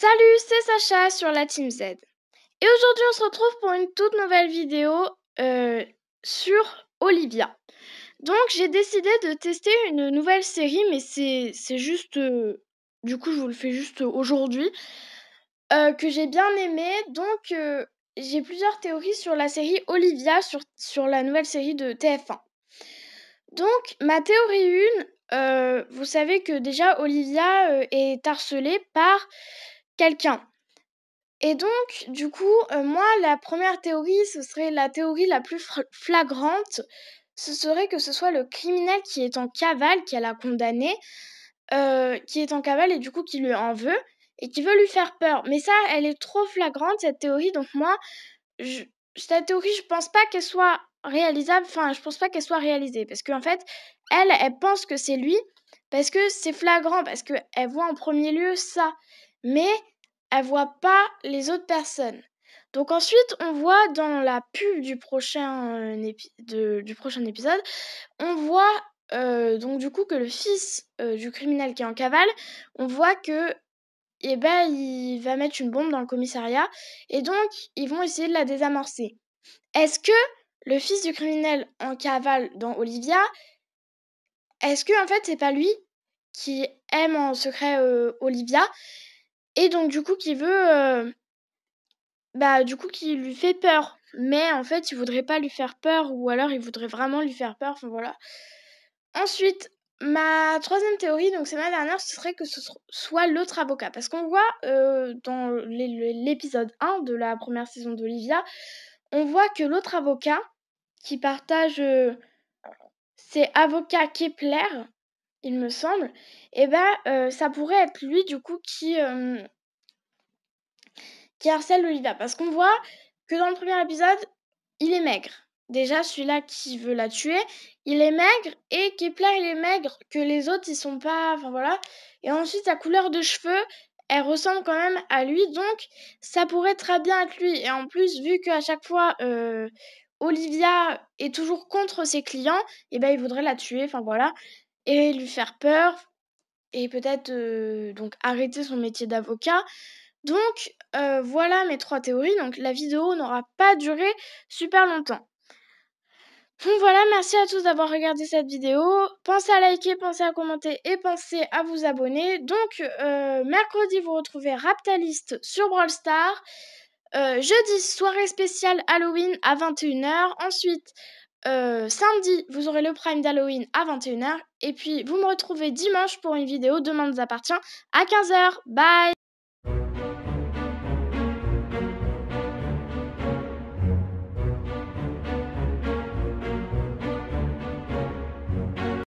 Salut, c'est Sacha sur la Team Z. Et aujourd'hui, on se retrouve pour une toute nouvelle vidéo euh, sur Olivia. Donc, j'ai décidé de tester une nouvelle série, mais c'est juste. Euh, du coup, je vous le fais juste aujourd'hui. Euh, que j'ai bien aimé. Donc, j'ai plusieurs théories sur la série Olivia, sur, sur la nouvelle série de TF1. Donc, ma théorie 1, vous savez que déjà Olivia est harcelée par quelqu'un. Et donc, du coup, euh, moi, la première théorie, ce serait la théorie la plus flagrante, ce serait que ce soit le criminel qui est en cavale, qui a condamné, euh, qui est en cavale et du coup qui lui en veut et qui veut lui faire peur. Mais ça, elle est trop flagrante, cette théorie, donc moi, cette théorie, je pense pas qu'elle soit réalisable, enfin, je pense pas qu'elle soit réalisée, parce qu'en fait, elle, elle pense que c'est lui, parce que c'est flagrant, parce qu'elle voit en premier lieu ça. Mais elle voit pas les autres personnes. Donc ensuite, on voit dans la pub du prochain, euh, épisode, on voit euh, donc du coup que le fils euh, du criminel qui est en cavale, on voit que eh ben, il va mettre une bombe dans le commissariat et donc ils vont essayer de la désamorcer. Est-ce que le fils du criminel en cavale dans Olivia, est-ce que en fait c'est pas lui qui aime en secret Olivia et donc du coup qui veut euh, bah du coup qui lui fait peur mais en fait il voudrait pas lui faire peur ou alors il voudrait vraiment lui faire peur enfin voilà ensuite ma troisième théorie donc c'est ma dernière ce serait que ce soit l'autre avocat parce qu'on voit euh, dans l'épisode 1 de la première saison d'Olivia on voit que l'autre avocat qui partage ses euh, c'est avocat Kepler il me semble, et eh ben euh, ça pourrait être lui du coup qui euh, qui harcèle Olivia. Parce qu'on voit que dans le premier épisode, il est maigre. Déjà, celui-là qui veut la tuer, il est maigre et Kepler, il est maigre, que les autres, ils sont pas. Enfin voilà. Et ensuite, sa couleur de cheveux, elle ressemble quand même à lui, donc ça pourrait très bien être lui. Et en plus, vu qu'à chaque fois, euh, Olivia est toujours contre ses clients, et eh ben, il voudrait la tuer. Enfin voilà et lui faire peur et peut-être donc arrêter son métier d'avocat. Donc voilà mes trois théories. Donc la vidéo n'aura pas duré super longtemps. Donc voilà, merci à tous d'avoir regardé cette vidéo. Pensez à liker, pensez à commenter et pensez à vous abonner. Donc mercredi vous retrouvez Raptalist sur Brawl Stars. jeudi soirée spéciale Halloween à 21h. Ensuite euh, samedi, vous aurez le prime d'Halloween à 21h. Et puis, vous me retrouvez dimanche pour une vidéo demain nous appartient à 15h. Bye